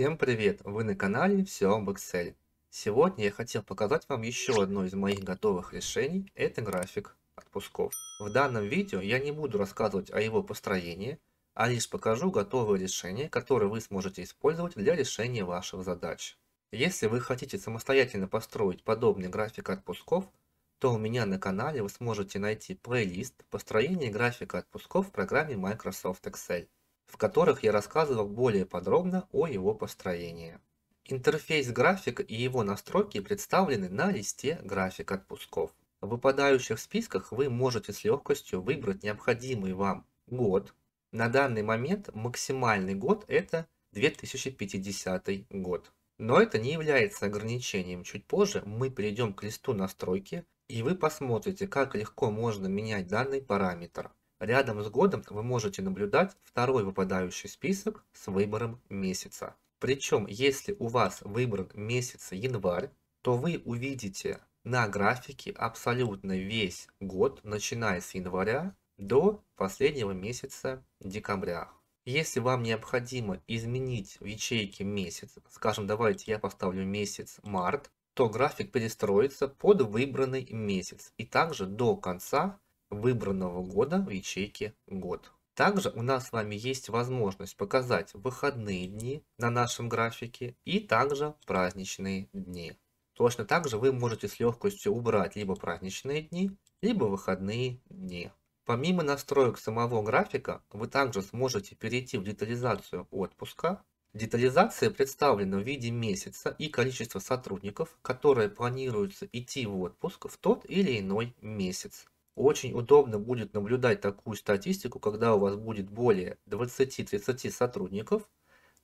Всем привет! Вы на канале Все об Excel. Сегодня я хотел показать вам еще одно из моих готовых решений – это график отпусков. В данном видео я не буду рассказывать о его построении, а лишь покажу готовое решение, которое вы сможете использовать для решения ваших задач. Если вы хотите самостоятельно построить подобный график отпусков, то у меня на канале вы сможете найти плейлист «Построение графика отпусков» в программе Microsoft Excel в которых я рассказывал более подробно о его построении. Интерфейс графика и его настройки представлены на листе «График отпусков». В выпадающих списках вы можете с легкостью выбрать необходимый вам год. На данный момент максимальный год – это 2050 год. Но это не является ограничением. Чуть позже мы перейдем к листу настройки, и вы посмотрите, как легко можно менять данный параметр. Рядом с годом вы можете наблюдать второй выпадающий список с выбором месяца. Причем, если у вас выбран месяц январь, то вы увидите на графике абсолютно весь год, начиная с января до последнего месяца декабря. Если вам необходимо изменить в ячейке месяц, скажем, давайте я поставлю месяц март, то график перестроится под выбранный месяц и также до конца выбранного года в ячейке «Год». Также у нас с вами есть возможность показать выходные дни на нашем графике и также праздничные дни. Точно так же вы можете с легкостью убрать либо праздничные дни, либо выходные дни. Помимо настроек самого графика, вы также сможете перейти в детализацию отпуска. Детализация представлена в виде месяца и количества сотрудников, которые планируются идти в отпуск в тот или иной месяц. Очень удобно будет наблюдать такую статистику, когда у вас будет более 20-30 сотрудников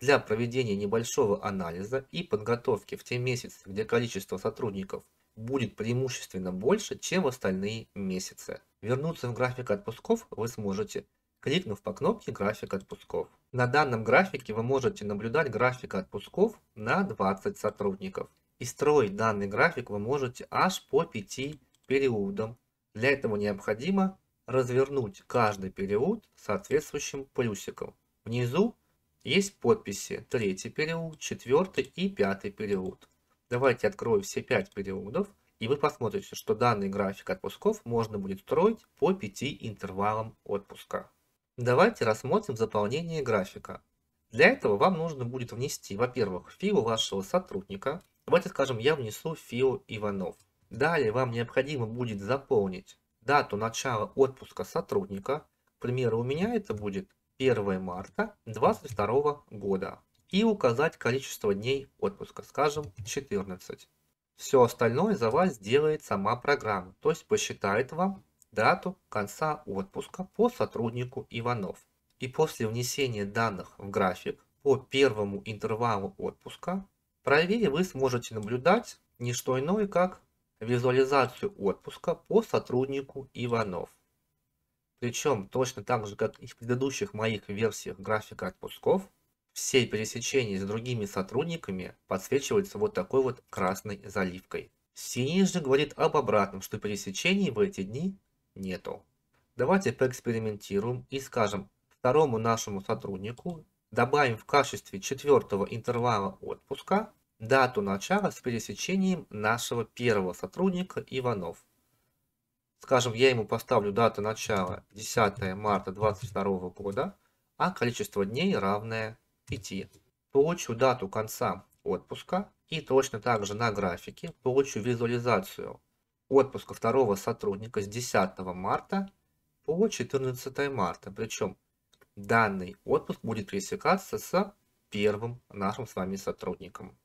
для проведения небольшого анализа и подготовки в те месяцы, где количество сотрудников будет преимущественно больше, чем в остальные месяцы. Вернуться в график отпусков вы сможете, кликнув по кнопке «График отпусков». На данном графике вы можете наблюдать график отпусков на 20 сотрудников. И строить данный график вы можете аж по 5 периодам для этого необходимо развернуть каждый период соответствующим плюсиком. Внизу есть подписи третий период, четвертый и пятый период. Давайте открою все пять периодов, и вы посмотрите, что данный график отпусков можно будет строить по пяти интервалам отпуска. Давайте рассмотрим заполнение графика. Для этого вам нужно будет внести, во-первых, фио вашего сотрудника. Давайте скажем, я внесу фио Иванов. Далее вам необходимо будет заполнить дату начала отпуска сотрудника. К примеру, у меня это будет 1 марта 2022 года. И указать количество дней отпуска, скажем 14. Все остальное за вас сделает сама программа, то есть посчитает вам дату конца отпуска по сотруднику Иванов. И после внесения данных в график по первому интервалу отпуска правее вы сможете наблюдать не что иное, как визуализацию отпуска по сотруднику Иванов. Причем точно так же, как и в предыдущих моих версиях графика отпусков, все пересечения с другими сотрудниками подсвечиваются вот такой вот красной заливкой. Синий же говорит об обратном, что пересечений в эти дни нету. Давайте поэкспериментируем и скажем второму нашему сотруднику добавим в качестве четвертого интервала отпуска дату начала с пересечением нашего первого сотрудника Иванов. Скажем, я ему поставлю дату начала 10 марта 2022 года, а количество дней равное 5. Получу дату конца отпуска и точно так же на графике получу визуализацию отпуска второго сотрудника с 10 марта по 14 марта. Причем данный отпуск будет пересекаться с первым нашим с вами сотрудником.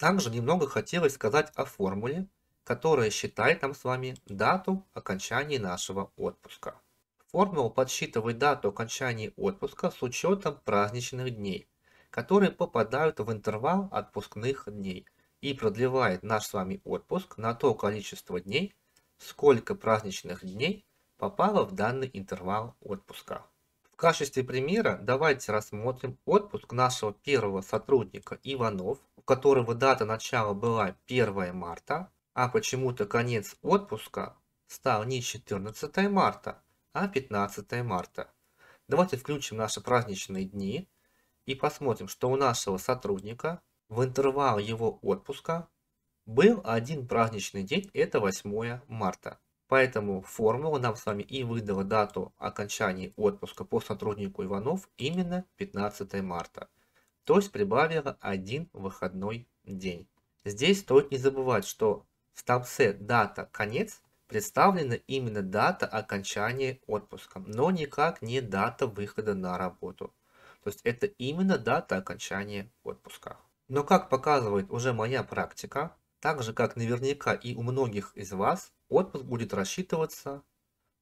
Также немного хотелось сказать о формуле, которая считает нам с вами дату окончания нашего отпуска. Формула подсчитывает дату окончания отпуска с учетом праздничных дней, которые попадают в интервал отпускных дней и продлевает наш с вами отпуск на то количество дней, сколько праздничных дней попало в данный интервал отпуска качестве примера давайте рассмотрим отпуск нашего первого сотрудника Иванов, у которого дата начала была 1 марта, а почему-то конец отпуска стал не 14 марта, а 15 марта. Давайте включим наши праздничные дни и посмотрим, что у нашего сотрудника в интервал его отпуска был один праздничный день, это 8 марта. Поэтому формула нам с вами и выдала дату окончания отпуска по сотруднику Иванов именно 15 марта. То есть прибавила один выходной день. Здесь стоит не забывать, что в столбце «Дата. Конец» представлена именно дата окончания отпуска, но никак не дата выхода на работу. То есть это именно дата окончания отпуска. Но как показывает уже моя практика, так же как наверняка и у многих из вас, отпуск будет рассчитываться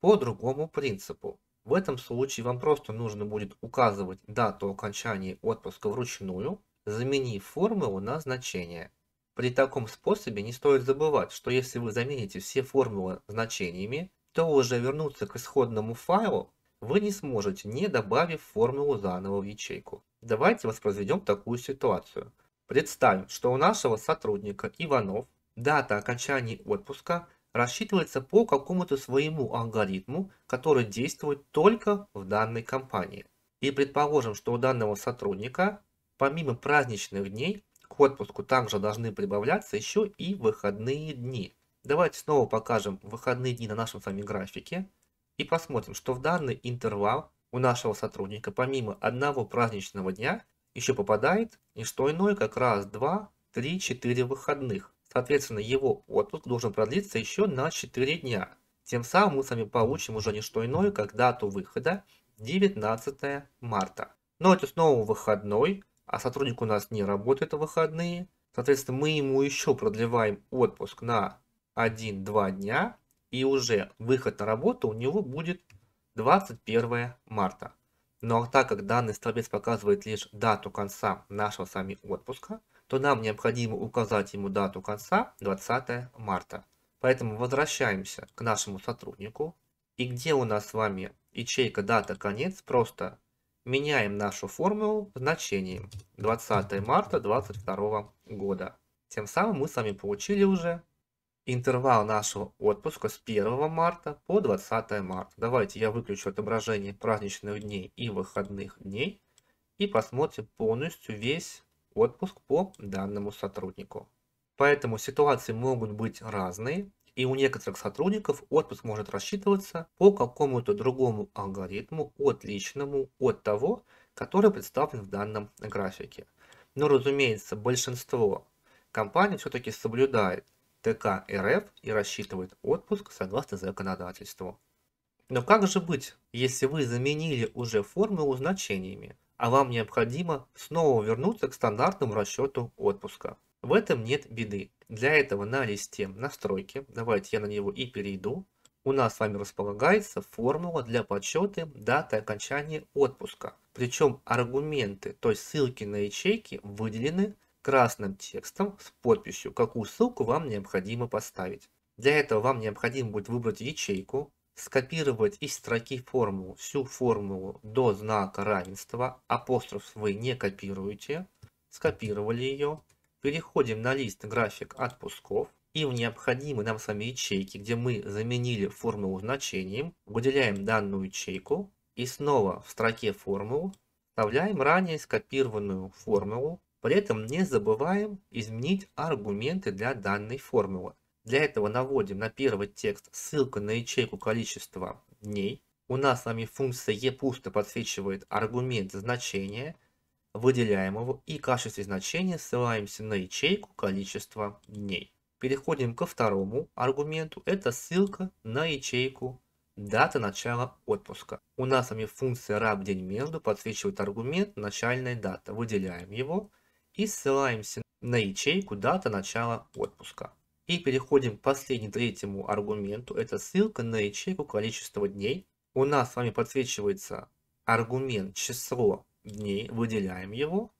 по другому принципу. В этом случае вам просто нужно будет указывать дату окончания отпуска вручную, заменив формулу на значение. При таком способе не стоит забывать, что если вы замените все формулы значениями, то уже вернуться к исходному файлу вы не сможете, не добавив формулу заново в ячейку. Давайте воспроизведем такую ситуацию. Представим, что у нашего сотрудника Иванов дата окончания отпуска рассчитывается по какому-то своему алгоритму, который действует только в данной компании. И предположим, что у данного сотрудника, помимо праздничных дней, к отпуску также должны прибавляться еще и выходные дни. Давайте снова покажем выходные дни на нашем с вами графике и посмотрим, что в данный интервал у нашего сотрудника помимо одного праздничного дня еще попадает не что иное, как раз, два, три, четыре выходных. Соответственно, его отпуск должен продлиться еще на 4 дня. Тем самым мы с вами получим уже не что иное, как дату выхода 19 марта. Но это снова выходной, а сотрудник у нас не работает в выходные. Соответственно, мы ему еще продлеваем отпуск на 1-2 дня, и уже выход на работу у него будет 21 марта. Но ну, а так как данный столбец показывает лишь дату конца нашего сами отпуска, то нам необходимо указать ему дату конца 20 марта. Поэтому возвращаемся к нашему сотруднику. И где у нас с вами ячейка дата конец, просто меняем нашу формулу значением 20 марта 2022 года. Тем самым мы с вами получили уже интервал нашего отпуска с 1 марта по 20 марта. Давайте я выключу отображение праздничных дней и выходных дней и посмотрим полностью весь отпуск по данному сотруднику. Поэтому ситуации могут быть разные, и у некоторых сотрудников отпуск может рассчитываться по какому-то другому алгоритму, отличному от того, который представлен в данном графике. Но, разумеется, большинство компаний все-таки соблюдает ТК РФ и рассчитывает отпуск согласно законодательству. Но как же быть, если вы заменили уже формулу значениями? а вам необходимо снова вернуться к стандартному расчету отпуска. В этом нет беды. Для этого на листе настройки, давайте я на него и перейду, у нас с вами располагается формула для подсчета даты окончания отпуска. Причем аргументы, то есть ссылки на ячейки выделены красным текстом с подписью, какую ссылку вам необходимо поставить. Для этого вам необходимо будет выбрать ячейку, скопировать из строки формулу всю формулу до знака равенства, апостроф вы не копируете, скопировали ее, переходим на лист график отпусков, и в необходимые нам с вами ячейке, где мы заменили формулу значением, выделяем данную ячейку и снова в строке формул вставляем ранее скопированную формулу, при этом не забываем изменить аргументы для данной формулы. Для этого наводим на первый текст ссылку на ячейку количества дней. У нас с вами функция e пусто подсвечивает аргумент значения, выделяем его и в качестве значения ссылаемся на ячейку количества дней. Переходим ко второму аргументу, это ссылка на ячейку дата начала отпуска. У нас с вами функция раб день между подсвечивает аргумент начальная дата. Выделяем его и ссылаемся на ячейку дата начала отпуска. И переходим к последнему третьему аргументу. Это ссылка на ячейку количества дней. У нас с вами подсвечивается аргумент число дней, выделяем его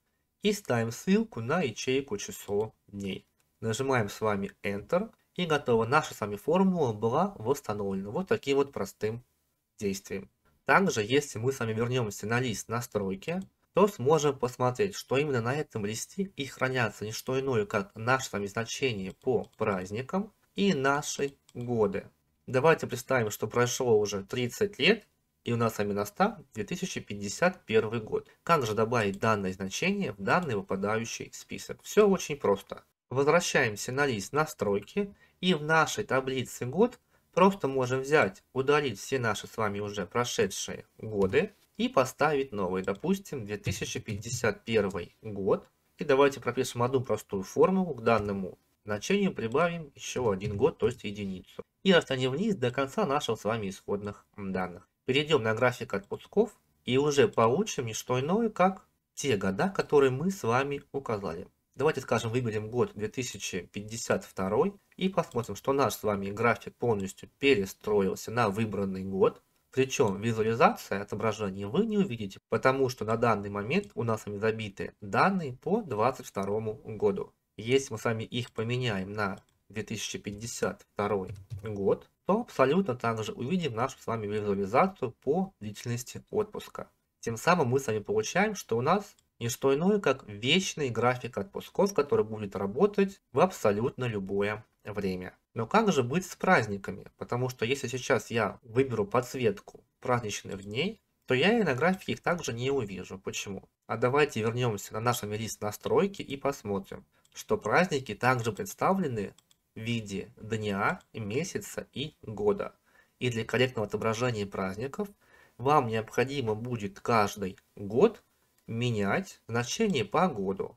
и ставим ссылку на ячейку число дней. Нажимаем с вами Enter и готово. Наша с вами формула была восстановлена вот таким вот простым действием. Также, если мы с вами вернемся на лист настройки, то сможем посмотреть, что именно на этом листе и хранятся не что иное, как наши с вами значения по праздникам и наши годы. Давайте представим, что прошло уже 30 лет, и у нас с вами на 2051 год. Как же добавить данное значение в данный выпадающий список? Все очень просто. Возвращаемся на лист настройки, и в нашей таблице год просто можем взять, удалить все наши с вами уже прошедшие годы, и поставить новый, допустим, 2051 год. И давайте пропишем одну простую формулу к данному значению, прибавим еще один год, то есть единицу. И останем вниз до конца наших с вами исходных данных. Перейдем на график отпусков и уже получим не что иное, как те года, которые мы с вами указали. Давайте, скажем, выберем год 2052 и посмотрим, что наш с вами график полностью перестроился на выбранный год. Причем визуализация отображения вы не увидите, потому что на данный момент у нас с вами забиты данные по 2022 году. Если мы с вами их поменяем на 2052 год, то абсолютно также увидим нашу с вами визуализацию по длительности отпуска. Тем самым мы с вами получаем, что у нас не что иное, как вечный график отпусков, который будет работать в абсолютно любое время. Но как же быть с праздниками? Потому что если сейчас я выберу подсветку праздничных дней, то я и на графике их также не увижу. Почему? А давайте вернемся на наш лист настройки и посмотрим, что праздники также представлены в виде дня, месяца и года. И для корректного отображения праздников вам необходимо будет каждый год менять значение по году.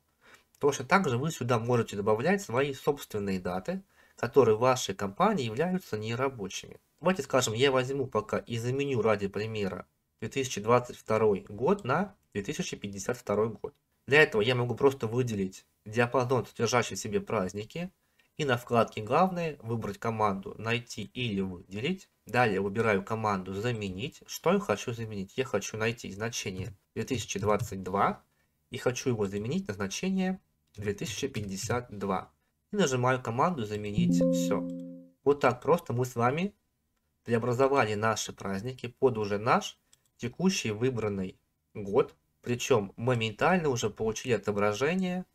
Точно так же вы сюда можете добавлять свои собственные даты, которые в вашей компании являются нерабочими. Давайте скажем, я возьму пока и заменю ради примера 2022 год на 2052 год. Для этого я могу просто выделить диапазон, содержащий в себе праздники, и на вкладке «Главное» выбрать команду «Найти» или «Выделить». Далее выбираю команду «Заменить». Что я хочу заменить? Я хочу найти значение 2022 и хочу его заменить на значение 2052 и нажимаю команду «Заменить все». Вот так просто мы с вами преобразовали наши праздники под уже наш текущий выбранный год, причем моментально уже получили отображение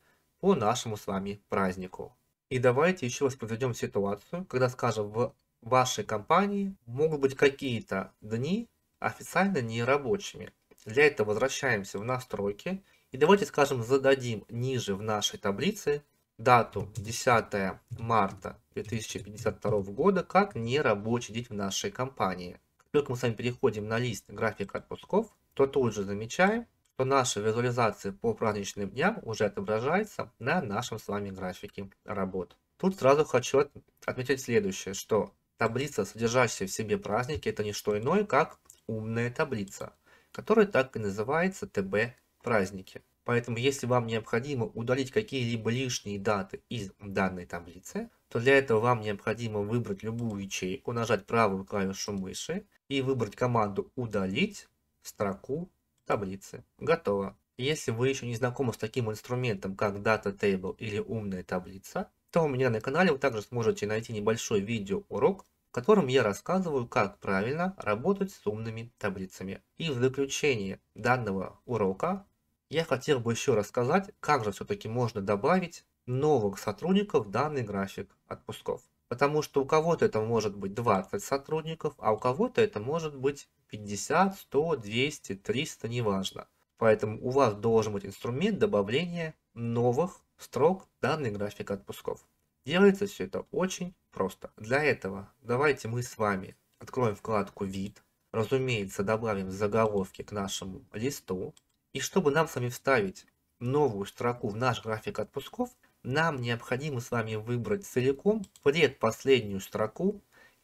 по нашему с вами празднику. И давайте еще раз подведем ситуацию, когда, скажем, в вашей компании могут быть какие-то дни официально нерабочими. Для этого возвращаемся в настройки и давайте, скажем, зададим ниже в нашей таблице дату 10 марта 2052 года как нерабочий день в нашей компании. Как только мы с вами переходим на лист графика отпусков, то тут же замечаем, что наша визуализация по праздничным дням уже отображается на нашем с вами графике работ. Тут сразу хочу отметить следующее, что таблица, содержащая в себе праздники, это не что иное, как умная таблица, которая так и называется ТБ праздники. Поэтому, если вам необходимо удалить какие-либо лишние даты из данной таблицы, то для этого вам необходимо выбрать любую ячейку, нажать правую клавишу мыши и выбрать команду «Удалить» строку таблицы. Готово. Если вы еще не знакомы с таким инструментом, как Data Table или умная таблица, то у меня на канале вы также сможете найти небольшой видеоурок, в котором я рассказываю, как правильно работать с умными таблицами. И в заключение данного урока я хотел бы еще рассказать, как же все-таки можно добавить новых сотрудников в данный график отпусков. Потому что у кого-то это может быть 20 сотрудников, а у кого-то это может быть 50, 100, 200, 300, неважно. Поэтому у вас должен быть инструмент добавления новых строк в данный график отпусков. Делается все это очень просто. Для этого давайте мы с вами откроем вкладку «Вид». Разумеется, добавим заголовки к нашему листу. И чтобы нам с вами вставить новую строку в наш график отпусков, нам необходимо с вами выбрать целиком предпоследнюю строку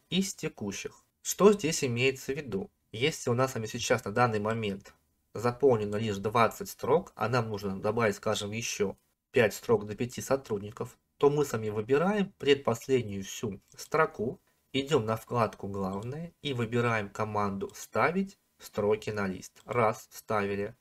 из текущих. Что здесь имеется в виду? Если у нас с вами сейчас на данный момент заполнено лишь 20 строк, а нам нужно добавить, скажем, еще 5 строк до 5 сотрудников, то мы с вами выбираем предпоследнюю всю строку, идем на вкладку «Главное» и выбираем команду «Вставить строки на лист». Раз, вставили.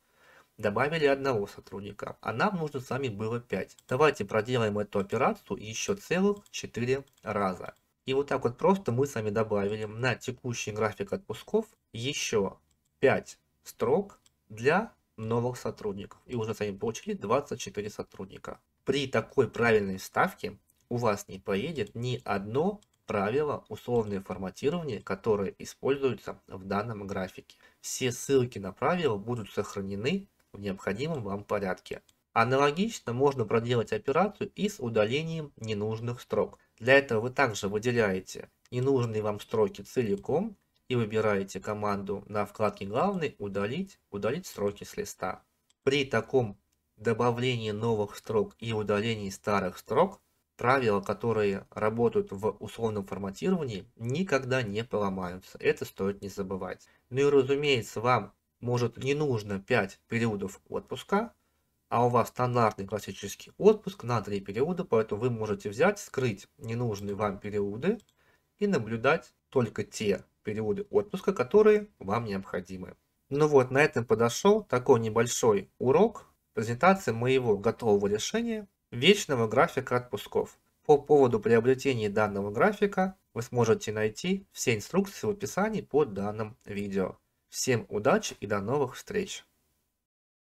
Добавили одного сотрудника, а нам нужно с вами было 5. Давайте проделаем эту операцию еще целых 4 раза. И вот так вот просто мы с вами добавили на текущий график отпусков еще 5 строк для новых сотрудников. И уже с вами получили 24 сотрудника. При такой правильной ставке у вас не поедет ни одно правило условное форматирование, которое используется в данном графике. Все ссылки на правила будут сохранены необходимом вам порядке. Аналогично можно проделать операцию и с удалением ненужных строк. Для этого вы также выделяете ненужные вам строки целиком и выбираете команду на вкладке «Главный» «Удалить», «Удалить строки с листа». При таком добавлении новых строк и удалении старых строк правила, которые работают в условном форматировании, никогда не поломаются. Это стоит не забывать. Ну и разумеется, вам может не нужно 5 периодов отпуска, а у вас стандартный классический отпуск на 3 периода, поэтому вы можете взять, скрыть ненужные вам периоды и наблюдать только те периоды отпуска, которые вам необходимы. Ну вот, на этом подошел такой небольшой урок презентации моего готового решения вечного графика отпусков. По поводу приобретения данного графика вы сможете найти все инструкции в описании под данным видео. Всем удачи и до новых встреч!